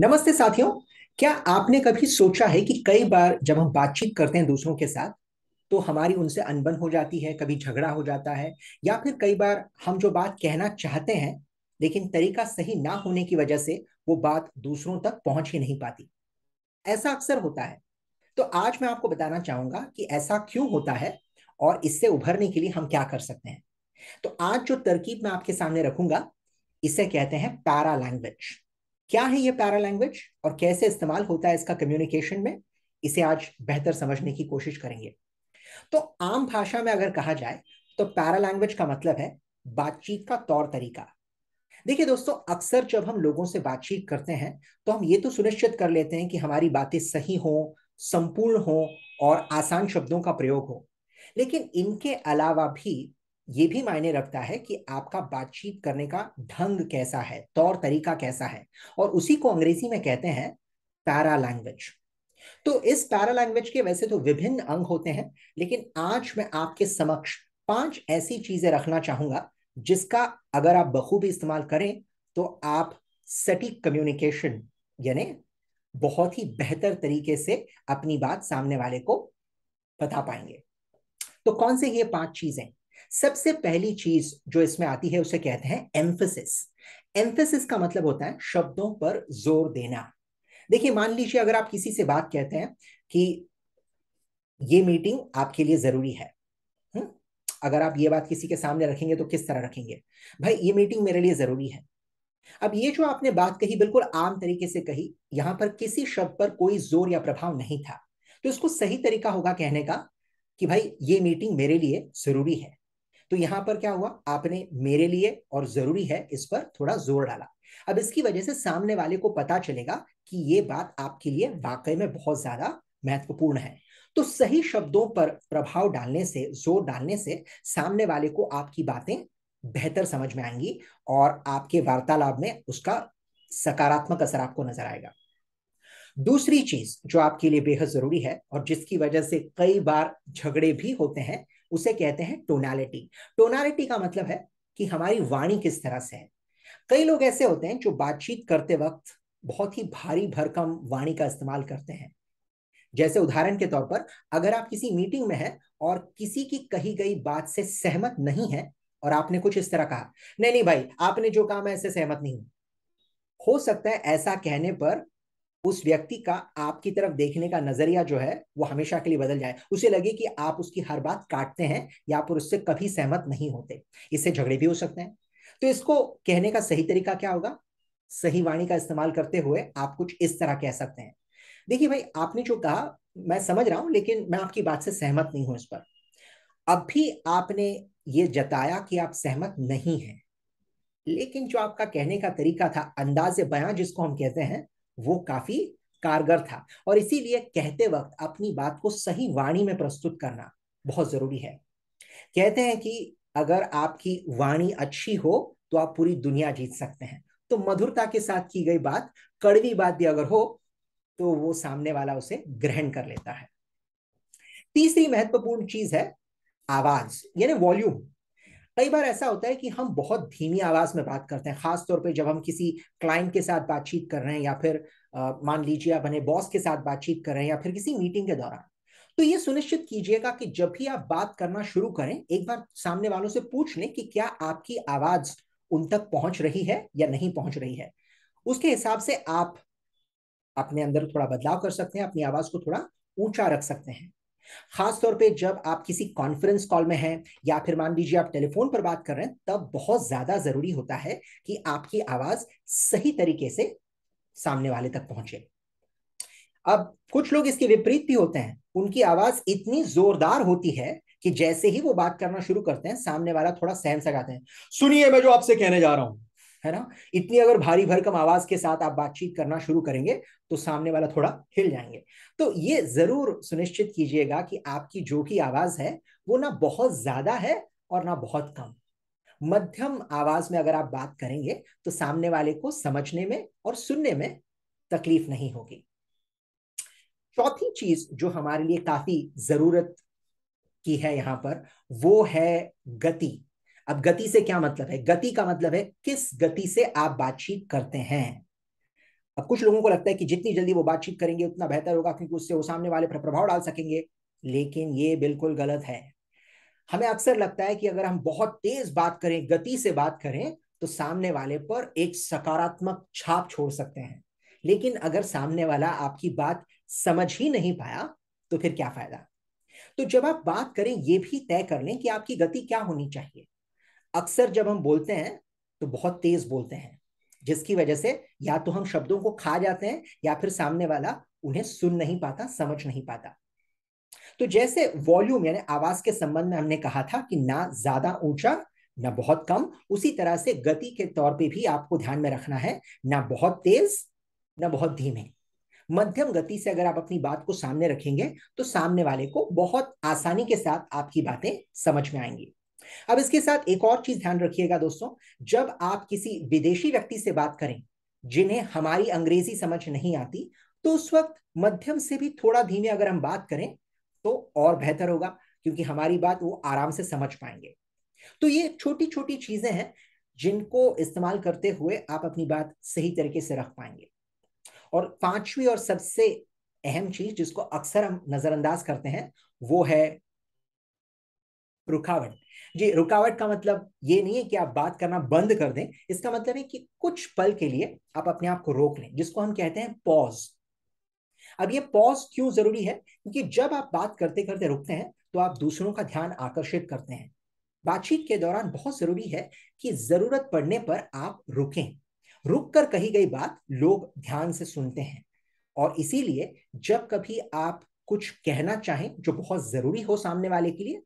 नमस्ते साथियों क्या आपने कभी सोचा है कि कई बार जब हम बातचीत करते हैं दूसरों के साथ तो हमारी उनसे अनबन हो जाती है कभी झगड़ा हो जाता है या फिर कई बार हम जो बात कहना चाहते हैं लेकिन तरीका सही ना होने की वजह से वो बात दूसरों तक पहुंच ही नहीं पाती ऐसा अक्सर होता है तो आज मैं आपको बताना चाहूंगा कि ऐसा क्यों होता है और इससे उभरने के लिए हम क्या कर सकते हैं तो आज जो तरकीब मैं आपके सामने रखूंगा इसे कहते हैं पैरा लैंग्वेज क्या है ये पैरा लैंग्वेज और कैसे इस्तेमाल होता है इसका कम्युनिकेशन में इसे आज बेहतर समझने की कोशिश करेंगे तो आम भाषा में अगर कहा जाए तो पैरा लैंग्वेज का मतलब है बातचीत का तौर तरीका देखिए दोस्तों अक्सर जब हम लोगों से बातचीत करते हैं तो हम ये तो सुनिश्चित कर लेते हैं कि हमारी बातें सही हों संपूर्ण हों और आसान शब्दों का प्रयोग हो लेकिन इनके अलावा भी ये भी मायने रखता है कि आपका बातचीत करने का ढंग कैसा है तौर तरीका कैसा है और उसी को अंग्रेजी में कहते हैं पैरा लैंग्वेज तो इस पैरा लैंग्वेज के वैसे तो विभिन्न अंग होते हैं लेकिन आज मैं आपके समक्ष पांच ऐसी चीजें रखना चाहूंगा जिसका अगर आप बखूबी इस्तेमाल करें तो आप सटीक कम्युनिकेशन यानी बहुत ही बेहतर तरीके से अपनी बात सामने वाले को बता पाएंगे तो कौन से ये पांच चीजें सबसे पहली चीज जो इसमें आती है उसे कहते हैं एम्फेसिस एम्फेसिस का मतलब होता है शब्दों पर जोर देना देखिए मान लीजिए अगर आप किसी से बात कहते हैं कि ये मीटिंग आपके लिए जरूरी है हुँ? हम्म? अगर आप ये बात किसी के सामने रखेंगे तो किस तरह रखेंगे भाई ये मीटिंग मेरे लिए जरूरी है अब ये जो आपने बात कही बिल्कुल आम तरीके से कही यहां पर किसी शब्द पर कोई जोर या प्रभाव नहीं था तो इसको सही तरीका होगा कहने का कि भाई ये मीटिंग मेरे लिए जरूरी है तो यहाँ पर क्या हुआ आपने मेरे लिए और जरूरी है इस पर थोड़ा जोर डाला अब इसकी वजह से सामने वाले को पता चलेगा कि ये बात आपके लिए वाकई में बहुत ज्यादा महत्वपूर्ण है तो सही शब्दों पर प्रभाव डालने से जोर डालने से सामने वाले को आपकी बातें बेहतर समझ में आएंगी और आपके वार्तालाप में उसका सकारात्मक असर आपको नजर आएगा दूसरी चीज जो आपके लिए बेहद जरूरी है और जिसकी वजह से कई बार झगड़े भी होते हैं उसे कहते हैं टोनालिटी टोनालिटी का मतलब है कि हमारी वाणी किस तरह से है कई लोग ऐसे होते हैं जो बातचीत करते वक्त बहुत ही भारी भरकम वाणी का इस्तेमाल करते हैं जैसे उदाहरण के तौर पर अगर आप किसी मीटिंग में हैं और किसी की कही गई बात से सहमत नहीं है और आपने कुछ इस तरह कहा नहीं नहीं भाई आपने जो काम है ऐसे सहमत नहीं हो सकता है ऐसा कहने पर उस व्यक्ति का आपकी तरफ देखने का नजरिया जो है वो हमेशा के लिए बदल जाए उसे लगे कि आप उसकी हर बात काटते हैं या फिर उससे कभी सहमत नहीं होते इससे झगड़े भी हो सकते हैं तो इसको कहने का सही तरीका क्या होगा सही वाणी का इस्तेमाल करते हुए आप कुछ इस तरह कह सकते हैं देखिए भाई आपने जो कहा मैं समझ रहा हूं लेकिन मैं आपकी बात से सहमत नहीं हूं इस पर अब भी आपने ये जताया कि आप सहमत नहीं हैं लेकिन जो आपका कहने का तरीका था अंदाज बयां जिसको हम कहते हैं वो काफी कारगर था और इसीलिए कहते वक्त अपनी बात को सही वाणी में प्रस्तुत करना बहुत जरूरी है कहते हैं कि अगर आपकी वाणी अच्छी हो तो आप पूरी दुनिया जीत सकते हैं तो मधुरता के साथ की गई बात कड़वी बात भी अगर हो तो वो सामने वाला उसे ग्रहण कर लेता है तीसरी महत्वपूर्ण चीज है आवाज यानी वॉल्यूम कई बार ऐसा होता है कि हम बहुत धीमी आवाज में बात करते हैं खास तौर पे जब हम किसी क्लाइंट के साथ बातचीत कर रहे हैं या फिर मान लीजिए अपने बॉस के साथ बातचीत कर रहे हैं या फिर किसी मीटिंग के दौरान तो ये सुनिश्चित कीजिएगा कि जब भी आप बात करना शुरू करें एक बार सामने वालों से पूछ लें कि क्या आपकी आवाज उन तक पहुंच रही है या नहीं पहुंच रही है उसके हिसाब से आप अपने अंदर थोड़ा बदलाव कर सकते हैं अपनी आवाज को थोड़ा ऊंचा रख सकते हैं खासतौर पे जब आप किसी कॉन्फ्रेंस कॉल में हैं या फिर मान लीजिए आप टेलीफोन पर बात कर रहे हैं तब बहुत ज्यादा जरूरी होता है कि आपकी आवाज सही तरीके से सामने वाले तक पहुंचे अब कुछ लोग इसके विपरीत भी होते हैं उनकी आवाज इतनी जोरदार होती है कि जैसे ही वो बात करना शुरू करते हैं सामने वाला थोड़ा सहन सकाते हैं सुनिए मैं जो आपसे कहने जा रहा हूं है ना इतनी अगर भारी भरकम आवाज के साथ आप बातचीत करना शुरू करेंगे तो सामने वाला थोड़ा हिल जाएंगे तो ये जरूर सुनिश्चित कीजिएगा कि आपकी जो की आवाज है वो ना बहुत ज्यादा है और ना बहुत कम मध्यम आवाज में अगर आप बात करेंगे तो सामने वाले को समझने में और सुनने में तकलीफ नहीं होगी चौथी चीज जो हमारे लिए काफी जरूरत की है यहाँ पर वो है गति अब गति से क्या मतलब है गति का मतलब है किस गति से आप बातचीत करते हैं अब कुछ लोगों को लगता है कि जितनी जल्दी वो बातचीत करेंगे उतना बेहतर होगा क्योंकि उससे वो सामने वाले पर प्रभाव डाल सकेंगे लेकिन ये बिल्कुल गलत है हमें अक्सर लगता है कि अगर हम बहुत तेज बात करें गति से बात करें तो सामने वाले पर एक सकारात्मक छाप छोड़ सकते हैं लेकिन अगर सामने वाला आपकी बात समझ ही नहीं पाया तो फिर क्या फायदा तो जब आप बात करें यह भी तय कर लें कि आपकी गति क्या होनी चाहिए अक्सर जब हम बोलते हैं तो बहुत तेज बोलते हैं जिसकी वजह से या तो हम शब्दों को खा जाते हैं या फिर सामने वाला उन्हें सुन नहीं पाता समझ नहीं पाता तो जैसे वॉल्यूम यानी आवाज के संबंध में हमने कहा था कि ना ज्यादा ऊंचा ना बहुत कम उसी तरह से गति के तौर पे भी आपको ध्यान में रखना है ना बहुत तेज ना बहुत धीमे मध्यम गति से अगर आप अपनी बात को सामने रखेंगे तो सामने वाले को बहुत आसानी के साथ आपकी बातें समझ में आएंगी अब इसके साथ एक और चीज ध्यान रखिएगा दोस्तों जब आप किसी विदेशी व्यक्ति से बात करें जिन्हें हमारी अंग्रेजी समझ नहीं आती तो उस वक्त मध्यम से भी थोड़ा धीमे अगर हम बात करें तो और बेहतर होगा क्योंकि हमारी बात वो आराम से समझ पाएंगे तो ये छोटी छोटी चीजें हैं जिनको इस्तेमाल करते हुए आप अपनी बात सही तरीके से रख पाएंगे और पांचवी और सबसे अहम चीज जिसको अक्सर हम नजरअंदाज करते हैं वो है रुकावट जी रुकावट का मतलब ये नहीं है कि आप बात करना बंद कर दें इसका मतलब है कि कुछ पल के लिए आप अपने आप को रोक लें जिसको हम कहते हैं पॉज अब ये पॉज क्यों जरूरी है क्योंकि जब आप बात करते करते रुकते हैं तो आप दूसरों का ध्यान आकर्षित करते हैं बातचीत के दौरान बहुत जरूरी है कि जरूरत पड़ने पर आप रुकें रुक कर कही गई बात लोग ध्यान से सुनते हैं और इसीलिए जब कभी आप कुछ कहना चाहें जो बहुत जरूरी हो सामने वाले के लिए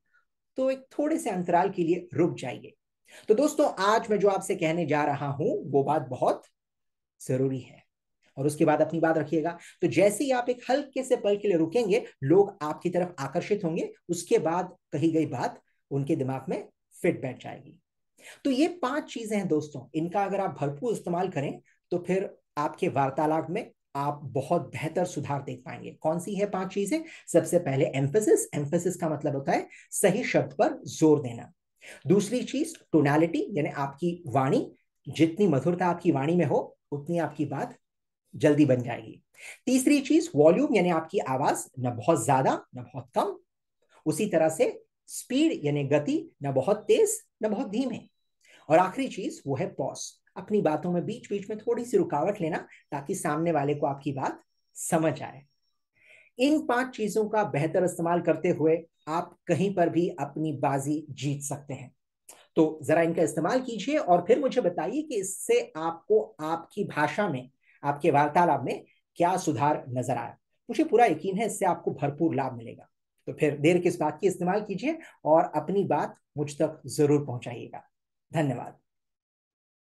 तो एक थोड़े से अंतराल के लिए रुक जाइए तो दोस्तों आज मैं जो आपसे कहने जा रहा हूं वो बात बहुत जरूरी है और उसके बाद अपनी बात रखिएगा तो जैसे ही आप एक हल्के से पल के लिए रुकेंगे लोग आपकी तरफ आकर्षित होंगे उसके बाद कही गई बात उनके दिमाग में फिट बैठ जाएगी तो ये पांच चीजें हैं दोस्तों इनका अगर आप भरपूर इस्तेमाल करें तो फिर आपके वार्तालाप में आप बहुत बेहतर सुधार देख पाएंगे कौन सी है पांच चीजें सबसे पहले एम्फेसिस एम्फेसिस का मतलब होता है सही शब्द पर जोर देना दूसरी चीज टोनालिटी यानी आपकी वाणी जितनी मधुरता आपकी वाणी में हो उतनी आपकी बात जल्दी बन जाएगी तीसरी चीज वॉल्यूम यानी आपकी आवाज ना बहुत ज्यादा ना बहुत कम उसी तरह से स्पीड यानी गति ना बहुत तेज ना बहुत धीमे और आखिरी चीज वो है पॉज अपनी बातों में बीच बीच में थोड़ी सी रुकावट लेना ताकि सामने वाले को आपकी बात समझ आए इन पांच चीजों का बेहतर इस्तेमाल करते हुए आप कहीं पर भी अपनी बाजी जीत सकते हैं तो जरा इनका इस्तेमाल कीजिए और फिर मुझे बताइए कि इससे आपको आपकी भाषा में आपके वार्तालाप में क्या सुधार नजर आया मुझे पूरा यकीन है इससे आपको भरपूर लाभ मिलेगा तो फिर देर किस बात की इस्तेमाल कीजिए और अपनी बात मुझ तक जरूर पहुंचाइएगा धन्यवाद